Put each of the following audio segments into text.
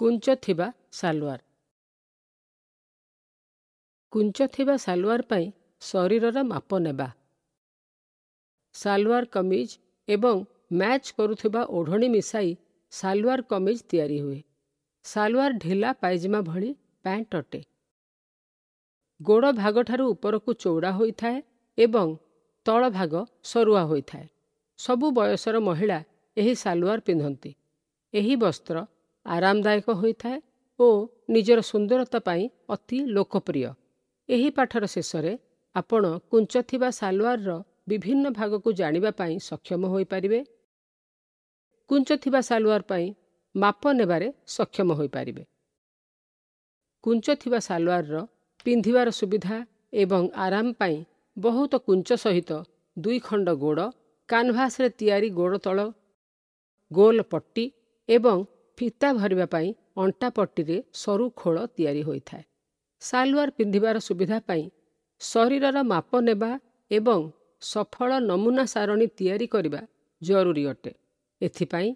କୁଞ୍ଚ ଥିବା ସାଲୱାର କୁଞ୍ଚ ଥିବା ସାଲୱାର ପାଇଁ ଶରୀରର ମାପ ନେବା ସାଲୱାର କମିଜ ଏବଂ ମ୍ୟାଚ୍ କରୁଥିବା ଓଢ଼ଣୀ ମିଶାଇ ସାଲୱାର କମିଜ ତିଆରି ହୁଏ ସାଲୱାର ଢିଲା ପାଇଜାମା ଭଳି ପ୍ୟାଣ୍ଟ ଅଟେ ଗୋଡ଼ ଭାଗଠାରୁ ଉପରକୁ ଚଉଡ଼ା ହୋଇଥାଏ ଏବଂ ତଳ ଭାଗ ସରୁଆ ହୋଇଥାଏ ସବୁ ବୟସର ମହିଳା ଏହି ସାଲୱାର ପିନ୍ଧନ୍ତି ଏହି ବସ୍ତ୍ର ଆରାମଦାୟକ ହୋଇଥାଏ ଓ ନିଜର ସୁନ୍ଦରତା ପାଇଁ ଅତି ଲୋକପ୍ରିୟ ଏହି ପାଠର ଶେଷରେ ଆପଣ କୁଞ୍ଚ ଥିବା ସାଲୱାରର ବିଭିନ୍ନ ଭାଗକୁ ଜାଣିବା ପାଇଁ ସକ୍ଷମ ହୋଇପାରିବେ କୁଞ୍ଚ ଥିବା ସାଲୱାର ପାଇଁ ମାପ ନେବାରେ ସକ୍ଷମ ହୋଇପାରିବେ କୁଞ୍ଚ ଥିବା ସାଲୱାରର ପିନ୍ଧିବାର ସୁବିଧା ଏବଂ ଆରାମ ପାଇଁ ବହୁତ କୁଞ୍ଚ ସହିତ ଦୁଇ ଖଣ୍ଡ ଗୋଡ଼ କାନଭାସରେ ତିଆରି ଗୋଡ଼ ତଳ ଗୋଲ ପଟି ଏବଂ ଫିତା ଭରିବା ପାଇଁ ଅଣ୍ଟା ପଟିରେ ସରୁ ଖୋଳ ତିଆରି ହୋଇଥାଏ ସାଲୱାର ପିନ୍ଧିବାର ସୁବିଧା ପାଇଁ ଶରୀରର ମାପ ନେବା ଏବଂ ସଫଳ ନମୁନା ସାରଣୀ ତିଆରି କରିବା ଜରୁରୀ ଅଟେ ଏଥିପାଇଁ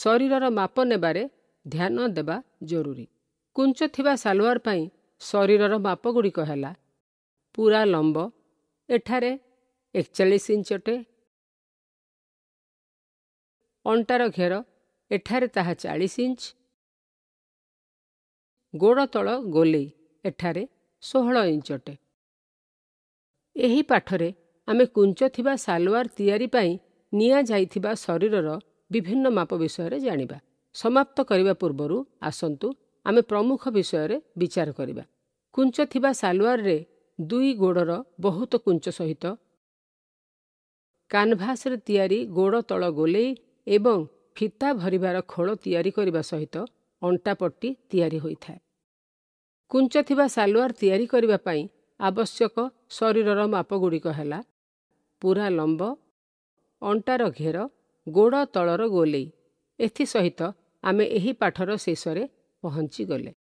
ଶରୀରର ମାପ ନେବାରେ ଧ୍ୟାନ ଦେବା ଜରୁରୀ କୁଞ୍ଚ ଥିବା ସାଲୱାର ପାଇଁ ଶରୀରର ମାପଗୁଡ଼ିକ ହେଲା ପୁରା ଲମ୍ବ ଏଠାରେ ଏକଚାଳିଶ ଇଞ୍ଚ ଅଟେ ଅଣ୍ଟାର ଘେର ଏଠାରେ ତାହା ଚାଳିଶ ଇଞ୍ଚ ଗୋଡ଼ ତଳ ଗୋଲେଇ ଏଠାରେ ଷୋହଳ ଇଞ୍ଚ ଅଟେ ଏହି ପାଠରେ ଆମେ କୁଞ୍ଚ ଥିବା ସାଲୱାର ତିଆରି ପାଇଁ ନିଆଯାଇଥିବା ଶରୀରର ବିଭିନ୍ନ ମାପ ବିଷୟରେ ଜାଣିବା ସମାପ୍ତ କରିବା ପୂର୍ବରୁ ଆସନ୍ତୁ ଆମେ ପ୍ରମୁଖ ବିଷୟରେ ବିଚାର କରିବା କୁଞ୍ଚ ଥିବା ସାଲୱାରରେ ଦୁଇ ଗୋଡ଼ର ବହୁତ କୁଞ୍ଚ ସହିତ କାନଭାସରେ ତିଆରି ଗୋଡ଼ ତଳ ଗୋଲେଇ ଏବଂ ଫିତା ଭରିବାର ଖୋଳ ତିଆରି କରିବା ସହିତ ଅଣ୍ଟାପଟି ତିଆରି ହୋଇଥାଏ କୁଞ୍ଚ ଥିବା ସାଲୱାର ତିଆରି କରିବା ପାଇଁ ଆବଶ୍ୟକ ଶରୀରର ମାପଗୁଡ଼ିକ ହେଲା ପୁରା ଲମ୍ବ ଅଣ୍ଟାର ଘେର ଗୋଡ଼ ତଳର ଗୋଲେଇ ଏଥିସହିତ ଆମେ ଏହି ପାଠର ଶେଷରେ ପହଞ୍ଚିଗଲେ